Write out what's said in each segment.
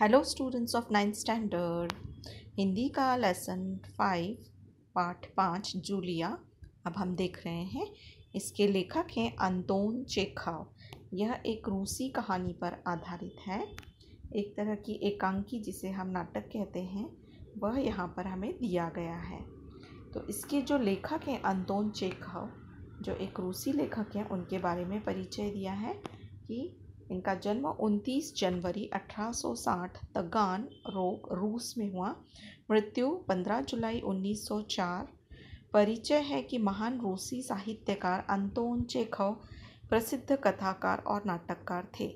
hello students of ninth standard Hindi का lesson five part पाँच Julia अब हम देख रहे हैं इसके लेखक हैं अंतोन चेखाव यह एक रूसी कहानी पर आधारित है एक तरह की एकांकी जिसे हम नाटक कहते हैं वह यहाँ पर हमें दिया गया है तो इसके जो लेखक हैं अंतोन चेखाव जो एक रूसी लेखक हैं उनके बारे में परिचय दिया है कि इनका जन्म 29 जनवरी 1860 तगान रोग रूस में हुआ मृत्यु 15 जुलाई 1904 परिचय है कि महान रूसी साहित्यकार अंतोन चेखव प्रसिद्ध कथाकार और नाटककार थे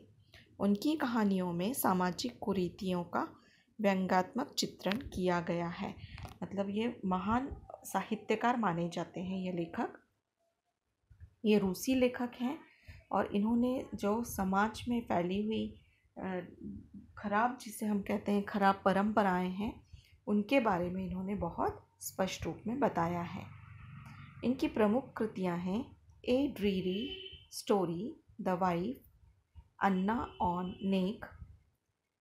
उनकी कहानियों में सामाजिक कुरीतियों का व्यंगात्मक चित्रण किया गया है मतलब ये महान साहित्यकार माने जाते हैं ये लेखक ये रूसी लेखक हैं और इन्होंने जो समाज में फैली हुई खराब जिसे हम कहते हैं खराब परंपराएं हैं उनके बारे में इन्होंने बहुत स्पष्ट रूप में बताया है इनकी प्रमुख कृतियां हैं a dreary story the wife Anna on neck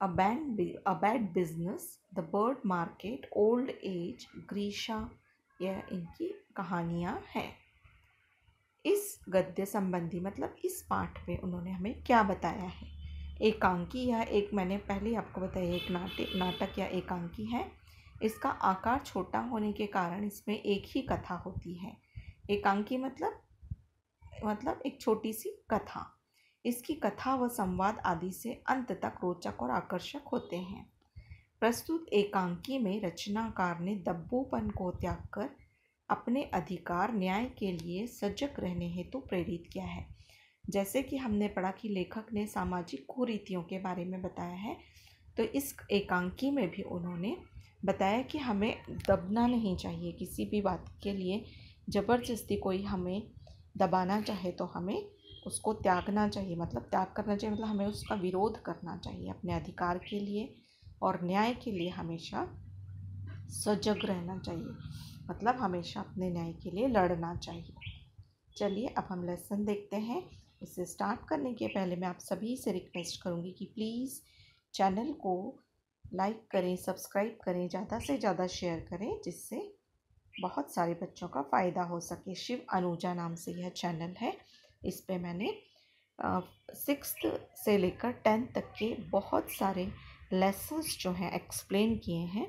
a band a bad business the bird market old age Grisha यह इनकी कहानियाँ हैं इस गद्य संबंधी मतलब इस पाठ में उन्होंने हमें क्या बताया है एकांकी या एक मैंने पहले आपको बताया एक नाटक नाटक या एकांकी है इसका आकार छोटा होने के कारण इसमें एक ही कथा होती है एकांकी मतलब मतलब एक छोटी सी कथा इसकी कथा व संवाद आदि से अंत तक रोचक और आकर्षक होते हैं प्रस्तुत एकांकी में रचनाकार ने दब्बोपन को त्याग कर अपने अधिकार न्याय के लिए सजग रहने हेतु तो प्रेरित किया है जैसे कि हमने पढ़ा कि लेखक ने सामाजिक कुरीतियों के बारे में बताया है तो इस एकांकी में भी उन्होंने बताया कि हमें दबना नहीं चाहिए किसी भी बात के लिए ज़बरदस्ती कोई हमें दबाना चाहे तो हमें उसको त्यागना चाहिए मतलब त्याग करना चाहिए मतलब हमें उसका विरोध करना चाहिए अपने अधिकार के लिए और न्याय के लिए हमेशा सजग रहना चाहिए मतलब हमेशा अपने न्याय के लिए लड़ना चाहिए चलिए अब हम लेसन देखते हैं इसे स्टार्ट करने के पहले मैं आप सभी से रिक्वेस्ट करूँगी कि प्लीज़ चैनल को लाइक करें सब्सक्राइब करें ज़्यादा से ज़्यादा शेयर करें जिससे बहुत सारे बच्चों का फ़ायदा हो सके शिव अनुजा नाम से यह चैनल है इस पर मैंने सिक्स से लेकर टेंथ तक के बहुत सारे लेसन्स जो हैं एक्सप्लेन किए हैं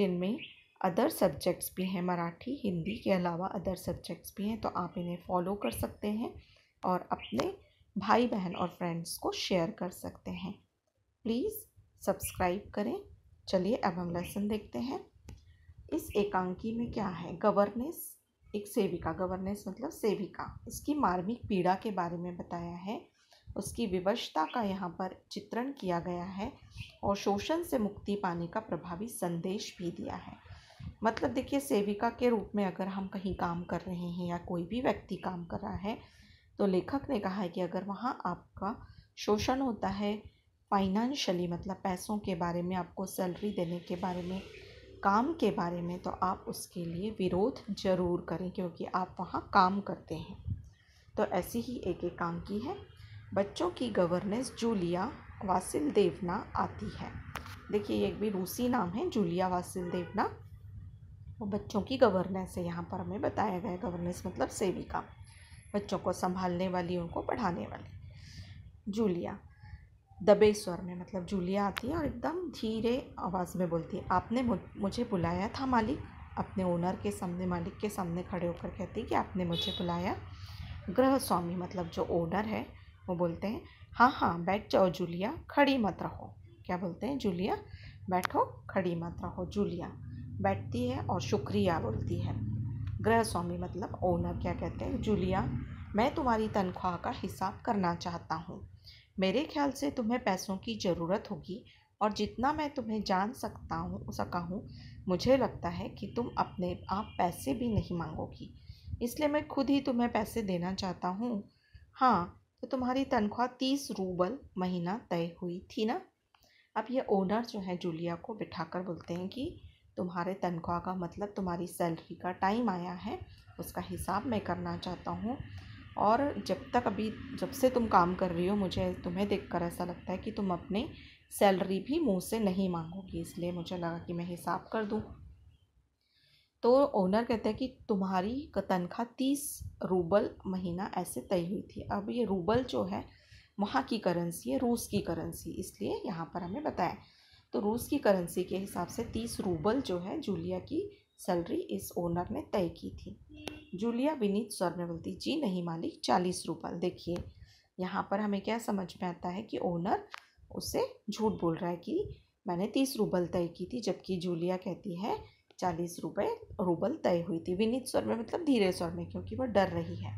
जिनमें अदर सब्जेक्ट्स भी हैं मराठी हिंदी के अलावा अदर सब्जेक्ट्स भी हैं तो आप इन्हें फॉलो कर सकते हैं और अपने भाई बहन और फ्रेंड्स को शेयर कर सकते हैं प्लीज़ सब्सक्राइब करें चलिए अब हम लेसन देखते हैं इस एकांकी में क्या है गवर्नेस एक सेविका गवर्नेंस मतलब सेविका इसकी मार्मिक पीड़ा के बारे में बताया है उसकी विवशता का यहाँ पर चित्रण किया गया है और शोषण से मुक्ति पाने का प्रभावी संदेश भी दिया है मतलब देखिए सेविका के रूप में अगर हम कहीं काम कर रहे हैं या कोई भी व्यक्ति काम कर रहा है तो लेखक ने कहा है कि अगर वहाँ आपका शोषण होता है फाइनेंशली मतलब पैसों के बारे में आपको सैलरी देने के बारे में काम के बारे में तो आप उसके लिए विरोध जरूर करें क्योंकि आप वहाँ काम करते हैं तो ऐसी ही एक एक काम की है बच्चों की गवर्नेंस जूलिया वासिल देवना आती है देखिए एक भी रूसी नाम है जूलिया वासिल देवना वो बच्चों की गवर्नेंस है यहाँ पर हमें बताया गया गवर्नेंस मतलब सेविका बच्चों को संभालने वाली उनको पढ़ाने वाली जूलिया दबे स्वर में मतलब जूलिया आती है और एकदम धीरे आवाज़ में बोलती है आपने मुझे बुलाया था मालिक अपने ओनर के सामने मालिक के सामने खड़े होकर कहती है कि आपने मुझे बुलाया ग्रह स्वामी मतलब जो ओनर है वो बोलते हैं हाँ हाँ बैठ जाओ जूलिया खड़ी मत रहो क्या बोलते हैं जूलिया बैठो खड़ी मत रहो जूलिया बैठती है और शुक्रिया बोलती है गृह स्वामी मतलब ओनर क्या कहते हैं जूलिया मैं तुम्हारी तनख्वाह का हिसाब करना चाहता हूँ मेरे ख्याल से तुम्हें पैसों की ज़रूरत होगी और जितना मैं तुम्हें जान सकता हूँ सका हूँ मुझे लगता है कि तुम अपने आप पैसे भी नहीं मांगोगी इसलिए मैं खुद ही तुम्हें पैसे देना चाहता हूँ हाँ तो तुम्हारी तनख्वाह तीस रूबल महीना तय हुई थी ना अब ये ओनर जो है जूलिया को बिठाकर बोलते हैं कि तुम्हारे तनख्वाह का मतलब तुम्हारी सैलरी का टाइम आया है उसका हिसाब मैं करना चाहता हूँ और जब तक अभी जब से तुम काम कर रही हो मुझे तुम्हें देख ऐसा लगता है कि तुम अपने सैलरी भी मुँह से नहीं मांगोगी इसलिए मुझे लगा कि मैं हिसाब कर दूँ तो ओनर कहते हैं कि तुम्हारी तनख्वाह तीस रूबल महीना ऐसे तय हुई थी अब ये रूबल जो है वहाँ की करेंसी है रूस की करेंसी इसलिए यहाँ पर हमें बताया तो रूस की करेंसी के हिसाब से तीस रूबल जो है जूलिया की सैलरी इस ओनर ने तय की थी जूलिया विनीत स्वर में बोलती जी नहीं मालिक चालीस रूबल देखिए यहाँ पर हमें क्या समझ में आता है कि ओनर उसे झूठ बोल रहा है कि मैंने तीस रूबल तय की थी जबकि जूलिया कहती है चालीस रुपये रूबल तय हुई थी विनीत स्वर में मतलब धीरे स्वर में क्योंकि वह डर रही है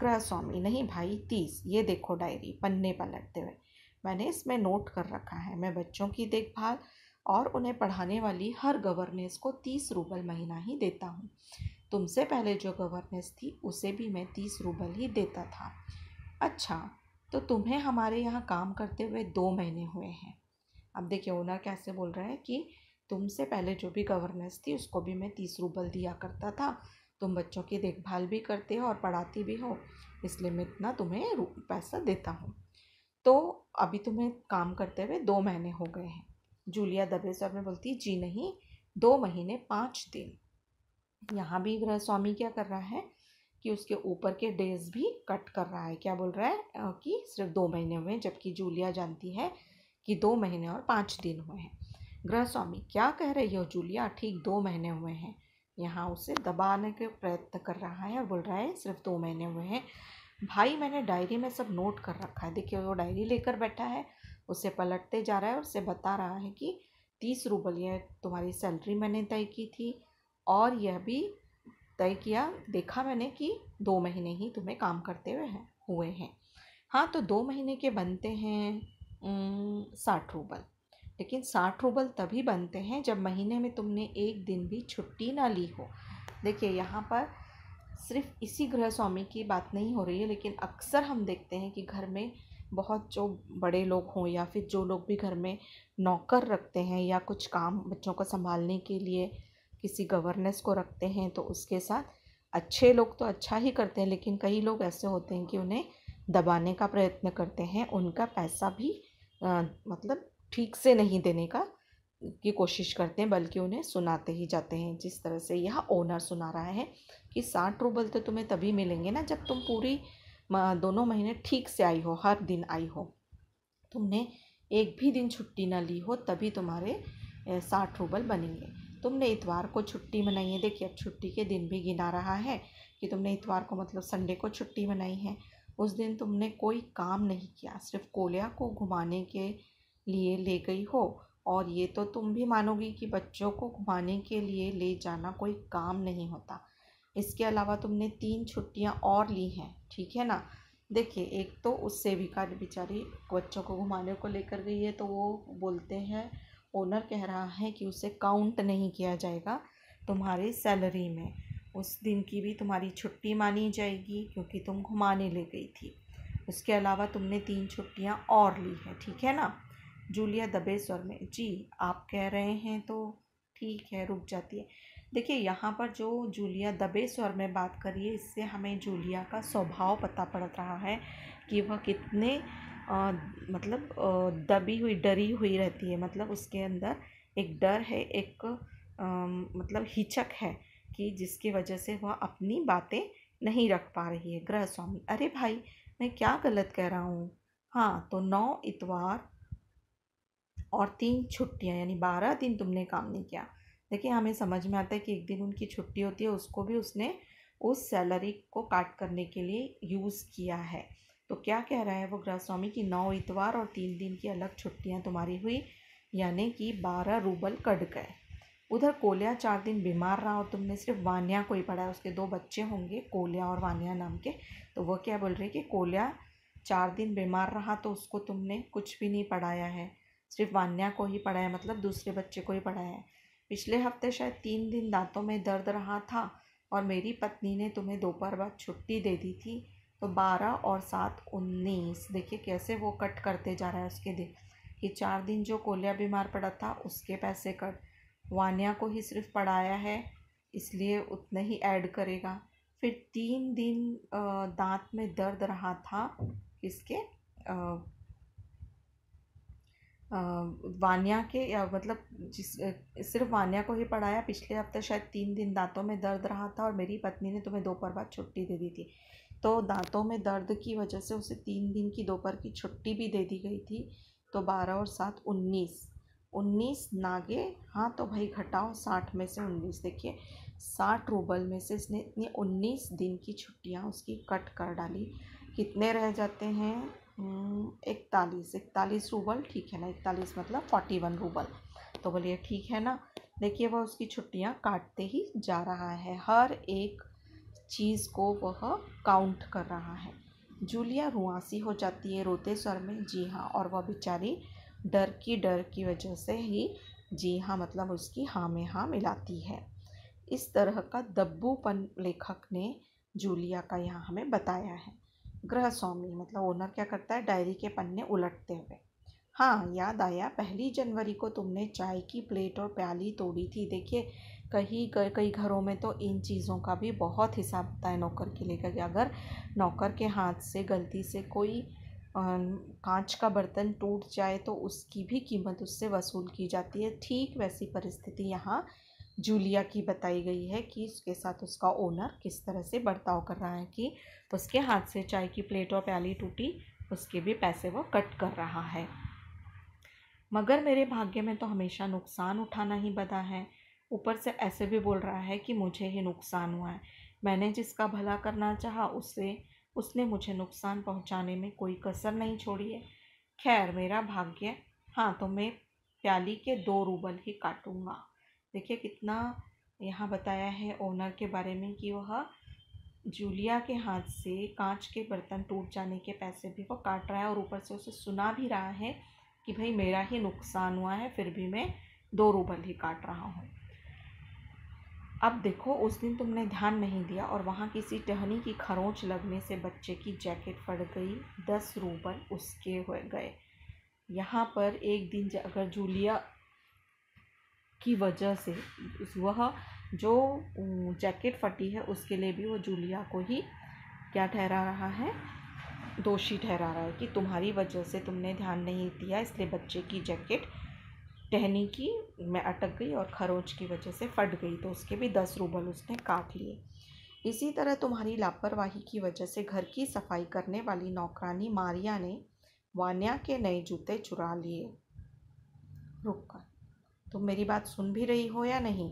गृह स्वामी नहीं भाई तीस ये देखो डायरी पन्ने पलटते हुए मैंने इसमें नोट कर रखा है मैं बच्चों की देखभाल और उन्हें पढ़ाने वाली हर गवर्नेंस को तीस रूबल महीना ही देता हूँ तुमसे पहले जो गवर्नेंस थी उसे भी मैं तीस रूबल ही देता था अच्छा तो तुम्हें हमारे यहाँ काम करते हुए दो महीने हुए हैं अब देखिए ओनर कैसे बोल रहा है कि तुमसे पहले जो भी गवर्नेंस थी उसको भी मैं तीस रूबल दिया करता था तुम बच्चों की देखभाल भी करते हो और पढ़ाती भी हो इसलिए मैं इतना तुम्हें पैसा देता हूँ तो अभी तुम्हें तो काम करते हुए दो महीने हो गए हैं जूलिया दबे स्वर में बोलती जी नहीं दो महीने पाँच दिन यहाँ भी ग्रह स्वामी क्या कर रहा है कि उसके ऊपर के डेज भी कट कर रहा है क्या बोल रहा है कि सिर्फ दो महीने हुए हैं जबकि जूलिया जानती है कि दो महीने और पाँच दिन हुए हैं ग्रह स्वामी क्या कह रही हो जूलिया ठीक दो महीने हुए हैं यहाँ उसे दबाने के प्रयत्न कर रहा है और बोल रहा है सिर्फ दो महीने हुए हैं भाई मैंने डायरी में सब नोट कर रखा है देखिए वो डायरी लेकर बैठा है उसे पलटते जा रहा है और उसे बता रहा है कि तीस रूबल यह तुम्हारी सैलरी मैंने तय की थी और यह भी तय किया देखा मैंने कि दो महीने ही तुम्हें काम करते हुए हैं हुए हैं हाँ तो दो महीने के बनते हैं साठ रूबल लेकिन साठ रूबल तभी बनते हैं जब महीने में तुमने एक दिन भी छुट्टी ना ली हो देखिए यहाँ पर सिर्फ इसी गृह स्वामी की बात नहीं हो रही है लेकिन अक्सर हम देखते हैं कि घर में बहुत जो बड़े लोग हों या फिर जो लोग भी घर में नौकर रखते हैं या कुछ काम बच्चों को संभालने के लिए किसी गवर्नेंस को रखते हैं तो उसके साथ अच्छे लोग तो अच्छा ही करते हैं लेकिन कई लोग ऐसे होते हैं कि उन्हें दबाने का प्रयत्न करते हैं उनका पैसा भी आ, मतलब ठीक से नहीं देने का की कोशिश करते हैं बल्कि उन्हें सुनाते ही जाते हैं जिस तरह से यह ओनर सुना रहा है कि साठ रूबल तो तुम्हें तभी मिलेंगे ना जब तुम पूरी दोनों महीने ठीक से आई हो हर दिन आई हो तुमने एक भी दिन छुट्टी ना ली हो तभी तुम्हारे साठ रूबल बनेंगे तुमने इतवार को छुट्टी मनाई है देखिए अब छुट्टी के दिन भी गिना रहा है कि तुमने इतवार को मतलब संडे को छुट्टी मनाई है उस दिन तुमने कोई काम नहीं किया सिर्फ कोलिया को घुमाने के लिए ले गई हो और ये तो तुम भी मानोगी कि बच्चों को घुमाने के लिए ले जाना कोई काम नहीं होता इसके अलावा तुमने तीन छुट्टियां और ली हैं ठीक है ना देखिए एक तो उससे भी का बेचारी बच्चों को घुमाने को लेकर गई है तो वो बोलते हैं ओनर कह रहा है कि उसे काउंट नहीं किया जाएगा तुम्हारी सैलरी में उस दिन की भी तुम्हारी छुट्टी मानी जाएगी क्योंकि तुम घुमाने ले गई थी उसके अलावा तुमने तीन छुट्टियां और ली हैं ठीक है ना जूलिया दबे स्वर में जी आप कह रहे हैं तो ठीक है रुक जाती है देखिए यहाँ पर जो जूलिया दबे स्वर में बात करिए इससे हमें जूलिया का स्वभाव पता पड़ रहा है कि वह कितने आ, मतलब आ, दबी हुई डरी हुई रहती है मतलब उसके अंदर एक डर है एक आ, मतलब हिचक है कि जिसकी वजह से वह अपनी बातें नहीं रख पा रही है ग्रह स्वामी अरे भाई मैं क्या गलत कह रहा हूँ हाँ तो नौ इतवार और तीन छुट्टियाँ यानी बारह दिन तुमने काम नहीं किया देखिए हमें समझ में आता है कि एक दिन उनकी छुट्टी होती है उसको भी उसने उस सैलरी को काट करने के लिए यूज़ किया है तो क्या कह रहा है वो स्वामी कि नौ इतवार और तीन दिन की अलग छुट्टियाँ तुम्हारी हुई यानी कि बारह रूबल कट गए उधर कोलिया चार दिन बीमार रहा और तुमने सिर्फ वानिया को ही पढ़ा है उसके दो बच्चे होंगे कोलिया और वानिया नाम के तो वह क्या बोल रहे हैं कि कोलिया चार दिन बीमार रहा तो उसको तुमने कुछ भी नहीं पढ़ाया है सिर्फ वान्या को ही पढ़ाया मतलब दूसरे बच्चे को ही पढ़ाया पिछले हफ्ते शायद तीन दिन दांतों में दर्द रहा था और मेरी पत्नी ने तुम्हें दोपहर बाद छुट्टी दे दी थी तो बारह और सात उन्नीस देखिए कैसे वो कट करते जा रहा है उसके दिन कि चार दिन जो कोलिया बीमार पड़ा था उसके पैसे कट वानिया को ही सिर्फ पढ़ाया है इसलिए उतना ही ऐड करेगा फिर तीन दिन दांत में दर्द रहा था इसके वानिया के या मतलब जिस सिर्फ वानिया को ही पढ़ाया पिछले हफ्ते शायद तीन दिन दांतों में दर्द रहा था और मेरी पत्नी ने तुम्हें दोपहर बाद छुट्टी दे दी थी तो दांतों में दर्द की वजह से उसे तीन दिन की दोपहर की छुट्टी भी दे दी गई थी तो बारह और सात उन्नीस उन्नीस नागे हाँ तो भाई घटाओ साठ में से उन्नीस देखिए साठ रूबल में से इसने इतनी उन्नीस दिन की छुट्टियाँ उसकी कट कर डाली कितने रह जाते हैं हम्म, इकतालीस इकतालीस रूबल ठीक है ना इकतालीस मतलब फोर्टी वन रूबल तो बोलिए ठीक है ना देखिए वह उसकी छुट्टियाँ काटते ही जा रहा है हर एक चीज़ को वह काउंट कर रहा है जूलिया रुआसी हो जाती है रोते स्वर में जी हाँ और वह बेचारी डर की डर की वजह से ही जी हाँ मतलब उसकी हाँ में हाँ मिलाती है इस तरह का दब्बूपन लेखक ने जूलिया का यहाँ हमें बताया है गृहस्वामी मतलब ओनर क्या करता है डायरी के पन्ने उलटते हुए हाँ याद आया पहली जनवरी को तुमने चाय की प्लेट और प्याली तोड़ी थी देखिए कहीं कई घरों में तो इन चीज़ों का भी बहुत हिसाब होता है नौकर के लेकर के अगर नौकर के हाथ से गलती से कोई कांच का बर्तन टूट जाए तो उसकी भी कीमत उससे वसूल की जाती है ठीक वैसी परिस्थिति यहाँ जूलिया की बताई गई है कि उसके साथ उसका ओनर किस तरह से बर्ताव कर रहा है कि उसके हाथ से चाय की प्लेट और प्याली टूटी उसके भी पैसे वो कट कर रहा है मगर मेरे भाग्य में तो हमेशा नुकसान उठाना ही बदा है ऊपर से ऐसे भी बोल रहा है कि मुझे ही नुकसान हुआ है मैंने जिसका भला करना चाहा उससे उसने मुझे नुकसान पहुंचाने में कोई कसर नहीं छोड़ी है खैर मेरा भाग्य हाँ तो मैं प्याली के दो रूबल ही काटूंगा देखिए कितना यहाँ बताया है ओनर के बारे में कि वह जूलिया के हाथ से कांच के बर्तन टूट जाने के पैसे भी वो काट रहा है और ऊपर से उसे सुना भी रहा है कि भाई मेरा ही नुकसान हुआ है फिर भी मैं दो रूबल ही काट रहा हूँ अब देखो उस दिन तुमने ध्यान नहीं दिया और वहाँ किसी टहनी की खरोंच लगने से बच्चे की जैकेट फट गई दस रूबल उसके हो गए यहाँ पर एक दिन अगर जूलिया की वजह से वह जो जैकेट फटी है उसके लिए भी वो जूलिया को ही क्या ठहरा रहा है दोषी ठहरा रहा है कि तुम्हारी वजह से तुमने ध्यान नहीं दिया इसलिए बच्चे की जैकेट टहनी की मैं अटक गई और खरोच की वजह से फट गई तो उसके भी दस रूबल उसने काट लिए इसी तरह तुम्हारी लापरवाही की वजह से घर की सफाई करने वाली नौकरानी मारिया ने वान्या के नए जूते चुरा लिए रुक कर तुम तो मेरी बात सुन भी रही हो या नहीं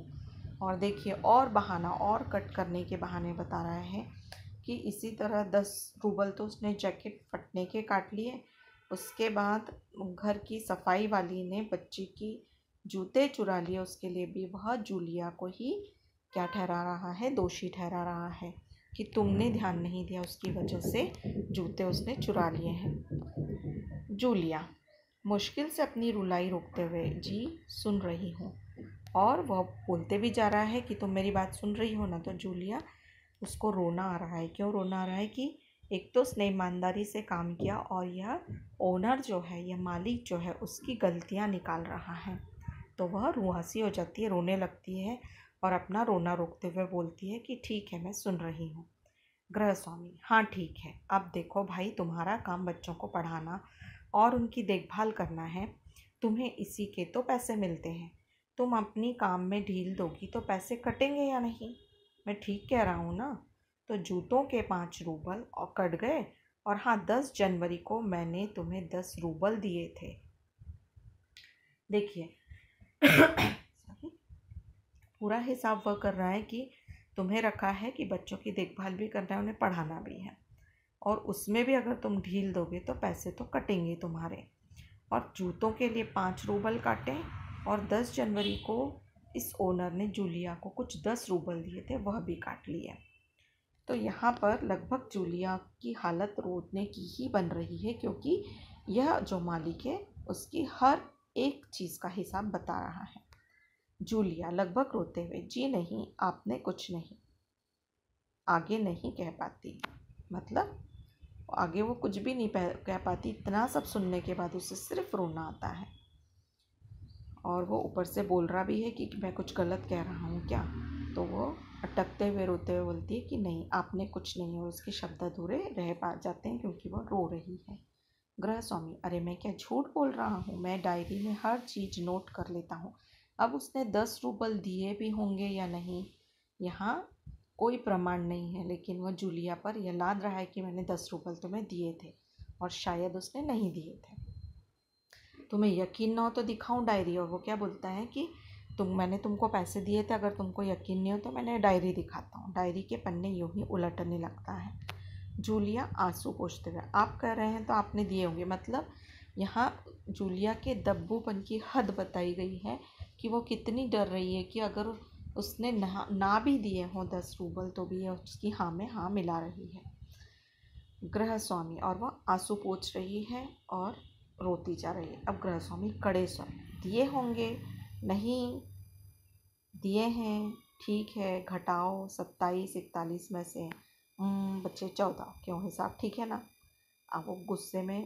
और देखिए और बहाना और कट करने के बहाने बता रहा है कि इसी तरह दस रूबल तो उसने जैकेट फटने के काट लिए उसके बाद घर की सफाई वाली ने बच्ची की जूते चुरा लिए उसके लिए भी वह जूलिया को ही क्या ठहरा रहा है दोषी ठहरा रहा है कि तुमने ध्यान नहीं दिया उसकी वजह से जूते उसने चुरा लिए हैं जूलिया मुश्किल से अपनी रुलाई रोकते हुए जी सुन रही हूँ और वह बोलते भी जा रहा है कि तुम मेरी बात सुन रही हो ना तो जूलिया उसको रोना आ रहा है क्यों रोना आ रहा है कि एक तो उसने ईमानदारी से काम किया और यह ओनर जो है यह मालिक जो है उसकी गलतियाँ निकाल रहा है तो वह रुहासी हो जाती है रोने लगती है और अपना रोना रोकते हुए बोलती है कि ठीक है मैं सुन रही हूँ गृह स्वामी हाँ ठीक है अब देखो भाई तुम्हारा काम बच्चों को पढ़ाना और उनकी देखभाल करना है तुम्हें इसी के तो पैसे मिलते हैं तुम अपनी काम में ढील दोगी तो पैसे कटेंगे या नहीं मैं ठीक कह रहा हूँ ना तो जूतों के पाँच रूबल और कट गए और हाँ दस जनवरी को मैंने तुम्हें दस रूबल दिए थे देखिए पूरा हिसाब वह कर रहा है कि तुम्हें रखा है कि बच्चों की देखभाल भी करना है उन्हें पढ़ाना भी है और उसमें भी अगर तुम ढील दोगे तो पैसे तो कटेंगे तुम्हारे और जूतों के लिए पाँच रूबल काटे और दस जनवरी को इस ओनर ने जूलिया को कुछ दस रूबल दिए थे वह भी काट लिए तो यहाँ पर लगभग जूलिया की हालत रोने की ही बन रही है क्योंकि यह जो मालिक है उसकी हर एक चीज़ का हिसाब बता रहा है जूलिया लगभग रोते हुए जी नहीं आपने कुछ नहीं आगे नहीं कह पाती मतलब आगे वो कुछ भी नहीं कह पाती इतना सब सुनने के बाद उसे सिर्फ रोना आता है और वो ऊपर से बोल रहा भी है कि मैं कुछ गलत कह रहा हूँ क्या तो वो अटकते हुए रोते हुए बोलती है कि नहीं आपने कुछ नहीं और उसके शब्द अधूरे रह पा जाते हैं क्योंकि वो रो रही है ग्रह स्वामी अरे मैं क्या झूठ बोल रहा हूँ मैं डायरी में हर चीज़ नोट कर लेता हूँ अब उसने दस रूबल दिए भी होंगे या नहीं यहाँ कोई प्रमाण नहीं है लेकिन वह जूलिया पर यह लाद रहा है कि मैंने दस रुपये तुम्हें दिए थे और शायद उसने नहीं दिए थे तुम्हें यकीन ना हो तो दिखाऊं डायरी और वो क्या बोलता है कि तुम मैंने तुमको पैसे दिए थे अगर तुमको यकीन नहीं हो तो मैंने डायरी दिखाता हूँ डायरी के पन्ने यूँ ही उलटने लगता है जूलिया आंसू पोछते हुए आप कह रहे हैं तो आपने दिए होंगे मतलब यहाँ जूलिया के दब्बूपन की हद बताई गई है कि वो कितनी डर रही है कि अगर उसने ना ना भी दिए हों दस रूबल तो भी उसकी हाँ में हाँ मिला रही है ग्रह स्वामी और वह आंसू पोछ रही है और रोती जा रही है अब ग्रह स्वामी कड़े स्वर दिए होंगे नहीं दिए हैं ठीक है घटाओ सत्ताईस इकतालीस में से हम्म, बच्चे चौदह क्यों हिसाब ठीक है ना अब वो गुस्से में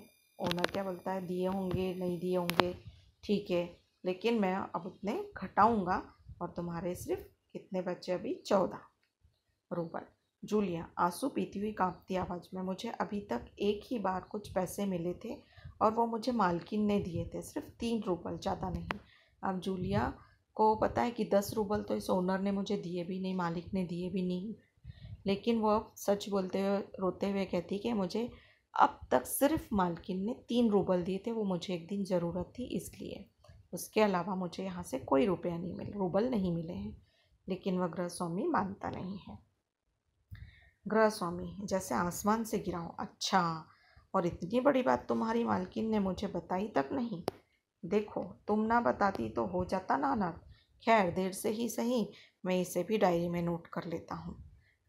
ओनर क्या बोलता है दिए होंगे नहीं दिए होंगे ठीक है लेकिन मैं अब उतने घटाऊँगा और तुम्हारे सिर्फ कितने बच्चे अभी चौदह रूबल जूलिया आंसू पीती हुई कांपती आवाज़ में मुझे अभी तक एक ही बार कुछ पैसे मिले थे और वो मुझे मालकिन ने दिए थे सिर्फ तीन रूबल ज़्यादा नहीं अब जूलिया को पता है कि दस रूबल तो इस ओनर ने मुझे दिए भी नहीं मालिक ने दिए भी नहीं लेकिन वो अब सच बोलते हुए रोते हुए कहती कि मुझे अब तक सिर्फ मालकिन ने तीन रूबल दिए थे वो मुझे एक दिन ज़रूरत थी इसलिए उसके अलावा मुझे यहाँ से कोई रुपया नहीं मिले रूबल नहीं मिले हैं लेकिन वह ग्रह स्वामी मानता नहीं है ग्रह स्वामी जैसे आसमान से गिरा हो अच्छा और इतनी बड़ी बात तुम्हारी मालकिन ने मुझे बताई तक नहीं देखो तुम ना बताती तो हो जाता ना अनर्थ खैर देर से ही सही मैं इसे भी डायरी में नोट कर लेता हूँ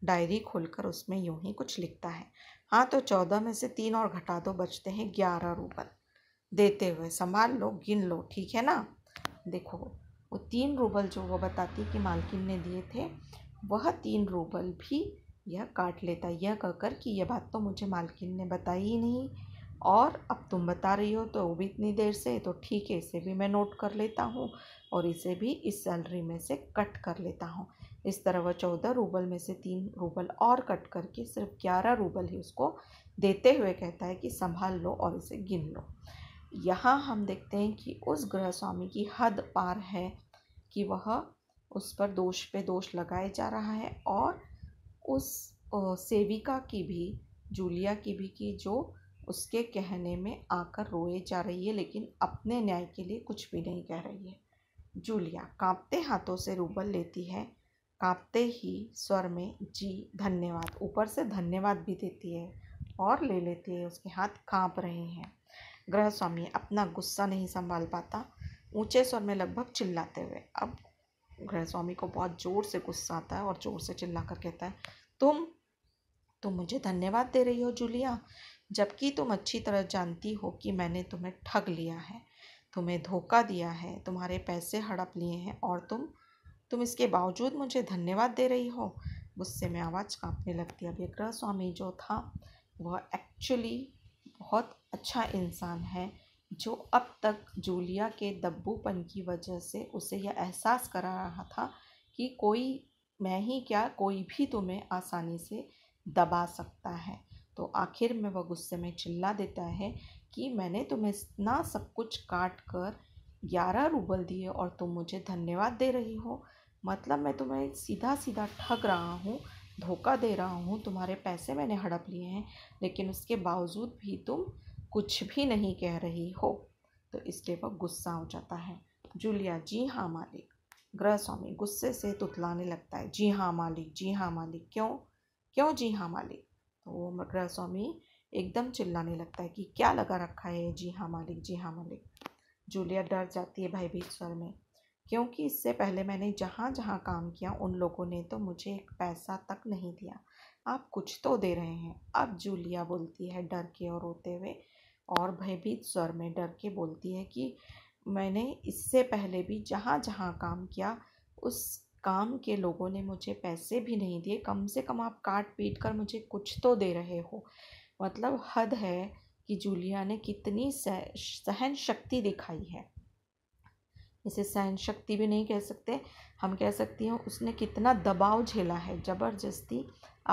डायरी खोलकर उसमें यूं ही कुछ लिखता है हाँ तो चौदह में से तीन और घटा दो बचते हैं ग्यारह रूबल देते हुए संभाल लो गिन लो ठीक है ना देखो वो तीन रूबल जो वो बताती कि मालकिन ने दिए थे वह तीन रूबल भी यह काट लेता यह कहकर कि यह बात तो मुझे मालकिन ने बताई ही नहीं और अब तुम बता रही हो तो वो भी इतनी देर से तो ठीक है इसे भी मैं नोट कर लेता हूँ और इसे भी इस सैलरी में से कट कर लेता हूँ इस तरह वह चौदह रूबल में से तीन रूबल और कट करके सिर्फ ग्यारह रूबल ही उसको देते हुए कहता है कि संभाल लो और इसे गिन लो यहाँ हम देखते हैं कि उस गृह स्वामी की हद पार है कि वह उस पर दोष पे दोष लगाए जा रहा है और उस सेविका की भी जूलिया की भी कि जो उसके कहने में आकर रोए जा रही है लेकिन अपने न्याय के लिए कुछ भी नहीं कह रही है जूलिया कांपते हाथों से रूबल लेती है कांपते ही स्वर में जी धन्यवाद ऊपर से धन्यवाद भी देती है और ले लेती है उसके हाथ कांप रहे हैं ग्रह स्वामी अपना गुस्सा नहीं संभाल पाता ऊंचे स्वर में लगभग चिल्लाते हुए अब ग्रह स्वामी को बहुत ज़ोर से गुस्सा आता है और ज़ोर से चिल्ला कर कहता है तुम तुम मुझे धन्यवाद दे रही हो जूलिया जबकि तुम अच्छी तरह जानती हो कि मैंने तुम्हें ठग लिया है तुम्हें धोखा दिया है तुम्हारे पैसे हड़प लिए हैं और तुम तुम इसके बावजूद मुझे धन्यवाद दे रही हो गुस्से में आवाज़ कांपने लगती है अब ये ग्रह स्वामी जो था वह एक्चुअली बहुत अच्छा इंसान है जो अब तक जूलिया के दब्बूपन की वजह से उसे यह एहसास करा रहा था कि कोई मैं ही क्या कोई भी तुम्हें आसानी से दबा सकता है तो आखिर में वह गुस्से में चिल्ला देता है कि मैंने तुम्हें इतना सब कुछ काट कर ग्यारह रूबल दिए और तुम मुझे धन्यवाद दे रही हो मतलब मैं तुम्हें सीधा सीधा ठग रहा हूँ धोखा दे रहा हूँ तुम्हारे पैसे मैंने हड़प लिए हैं लेकिन उसके बावजूद भी तुम कुछ भी नहीं कह रही हो तो इसलिए वह गुस्सा हो जाता है जूलिया जी हाँ मालिक ग्रह स्वामी गुस्से से तुतलाने लगता है जी हाँ मालिक जी हाँ मालिक क्यों क्यों जी हाँ मालिक तो वो ग्रह स्वामी एकदम चिल्लाने लगता है कि क्या लगा रखा है जी हाँ मालिक जी हाँ मालिक जूलिया डर जाती है भयभीत स्वर में क्योंकि इससे पहले मैंने जहाँ जहाँ काम किया उन लोगों ने तो मुझे एक पैसा तक नहीं दिया आप कुछ तो दे रहे हैं अब जूलिया बोलती है डर के और रोते हुए और भयभीत स्वर में डर के बोलती है कि मैंने इससे पहले भी जहाँ जहाँ काम किया उस काम के लोगों ने मुझे पैसे भी नहीं दिए कम से कम आप काट पीट कर मुझे कुछ तो दे रहे हो मतलब हद है कि जूलिया ने कितनी सह सहन शक्ति दिखाई है इसे सहन शक्ति भी नहीं कह सकते हम कह सकती हैं उसने कितना दबाव झेला है ज़बरदस्ती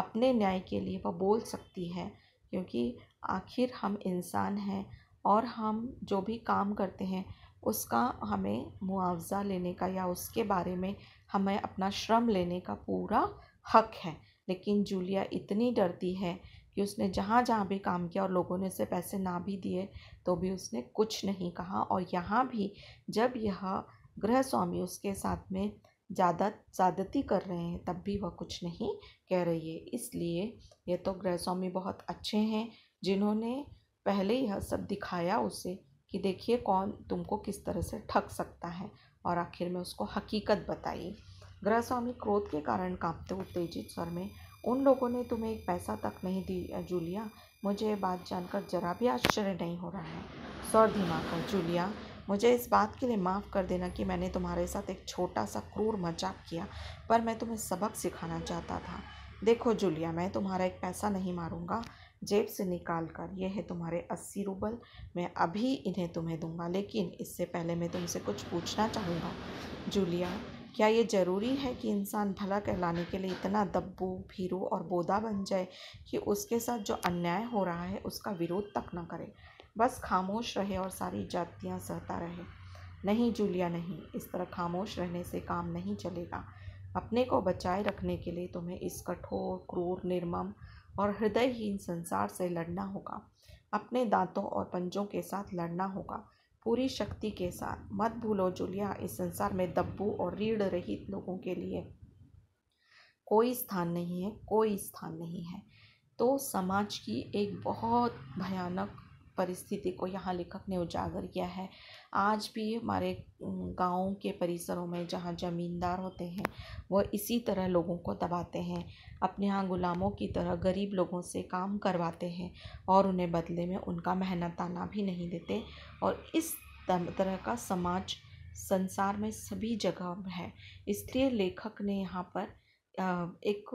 अपने न्याय के लिए वह बोल सकती है क्योंकि आखिर हम इंसान हैं और हम जो भी काम करते हैं उसका हमें मुआवज़ा लेने का या उसके बारे में हमें अपना श्रम लेने का पूरा हक है लेकिन जूलिया इतनी डरती है कि उसने जहाँ जहाँ भी काम किया और लोगों ने उसे पैसे ना भी दिए तो भी उसने कुछ नहीं कहा और यहाँ भी जब यह गृह स्वामी उसके साथ में ज़्यादा ज़्यादती कर रहे हैं तब भी वह कुछ नहीं कह रही है इसलिए यह तो गृह स्वामी बहुत अच्छे हैं जिन्होंने पहले यह सब दिखाया उसे कि देखिए कौन तुमको किस तरह से ठग सकता है और आखिर में उसको हकीकत बताई गृह स्वामी क्रोध के कारण कांपते उत्तेजित स्वर में उन लोगों ने तुम्हें एक पैसा तक नहीं दिया जूलिया मुझे ये बात जानकर जरा भी आश्चर्य नहीं हो रहा है सर धुमाकर जूलिया मुझे इस बात के लिए माफ़ कर देना कि मैंने तुम्हारे साथ एक छोटा सा क्रूर मजाक किया पर मैं तुम्हें सबक सिखाना चाहता था देखो जूलिया मैं तुम्हारा एक पैसा नहीं मारूंगा जेब से निकाल कर यह है तुम्हारे अस्सी रूबल मैं अभी इन्हें तुम्हें दूंगा लेकिन इससे पहले मैं तुमसे कुछ पूछना चाहूँगा जूलिया क्या ये ज़रूरी है कि इंसान भला कहलाने के लिए इतना दब्बू भीरू और बोदा बन जाए कि उसके साथ जो अन्याय हो रहा है उसका विरोध तक न करे बस खामोश रहे और सारी जातियाँ सहता रहे नहीं जूलिया नहीं इस तरह खामोश रहने से काम नहीं चलेगा अपने को बचाए रखने के लिए तुम्हें इस कठोर क्रूर निर्मम और हृदयहीन संसार से लड़ना होगा अपने दांतों और पंजों के साथ लड़ना होगा पूरी शक्ति के साथ मत भूलो जूलिया इस संसार में दब्बू और रीढ़ रहित लोगों के लिए कोई स्थान नहीं है कोई स्थान नहीं है तो समाज की एक बहुत भयानक परिस्थिति को यहाँ लेखक ने उजागर किया है आज भी हमारे गाँव के परिसरों में जहाँ ज़मींदार होते हैं वह इसी तरह लोगों को दबाते हैं अपने यहाँ ग़ुलामों की तरह गरीब लोगों से काम करवाते हैं और उन्हें बदले में उनका मेहनताना भी नहीं देते और इस तरह का समाज संसार में सभी जगह है इसलिए लेखक ने यहाँ पर एक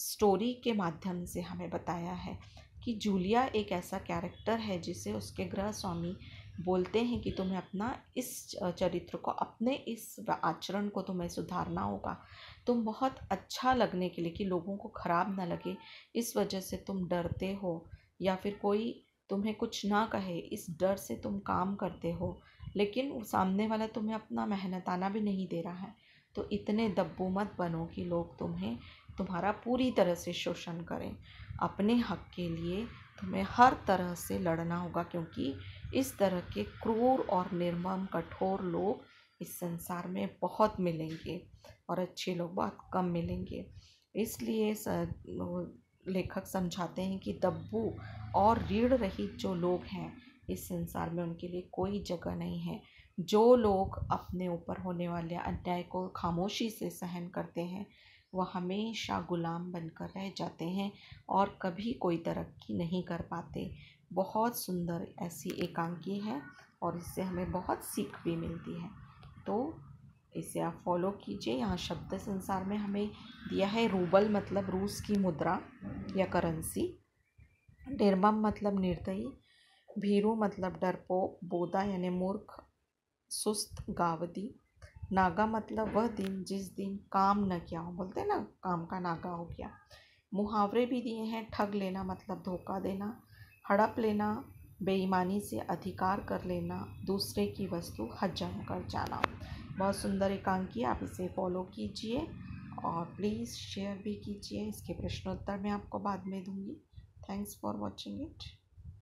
स्टोरी के माध्यम से हमें बताया है कि जूलिया एक ऐसा कैरेक्टर है जिसे उसके ग्रह स्वामी बोलते हैं कि तुम्हें अपना इस चरित्र को अपने इस आचरण को तुम्हें सुधारना होगा तुम बहुत अच्छा लगने के लिए कि लोगों को ख़राब ना लगे इस वजह से तुम डरते हो या फिर कोई तुम्हें कुछ ना कहे इस डर से तुम काम करते हो लेकिन वो सामने वाला तुम्हें अपना मेहनताना भी नहीं दे रहा है तो इतने दब्बू मत बनो कि लोग तुम्हें तुम्हारा पूरी तरह से शोषण करें अपने हक के लिए तुम्हें हर तरह से लड़ना होगा क्योंकि इस तरह के क्रूर और निर्मम कठोर लोग इस संसार में बहुत मिलेंगे और अच्छे लोग बहुत कम मिलेंगे इसलिए लेखक समझाते हैं कि दब्बू और रीढ़ रहित जो लोग हैं इस संसार में उनके लिए कोई जगह नहीं है जो लोग अपने ऊपर होने वाले अन्याय को खामोशी से सहन करते हैं वह हमेशा ग़ुलाम बनकर रह जाते हैं और कभी कोई तरक्की नहीं कर पाते बहुत सुंदर ऐसी एकांकी है और इससे हमें बहुत सीख भी मिलती है तो इसे आप फॉलो कीजिए यहाँ शब्द संसार में हमें दिया है रूबल मतलब रूस की मुद्रा या करेंसी निर्मम मतलब निर्दयी भीरू मतलब डरपोक बोदा यानी मूर्ख सुस्त गावदी नागा मतलब वह दिन जिस दिन काम न किया हो बोलते हैं ना काम का नागा हो गया मुहावरे भी दिए हैं ठग लेना मतलब धोखा देना हड़प लेना बेईमानी से अधिकार कर लेना दूसरे की वस्तु हजम कर जाना बहुत सुंदर एकांकी आप इसे फॉलो कीजिए और प्लीज़ शेयर भी कीजिए इसके प्रश्नोत्तर मैं आपको बाद में दूंगी थैंक्स फॉर वॉचिंग इट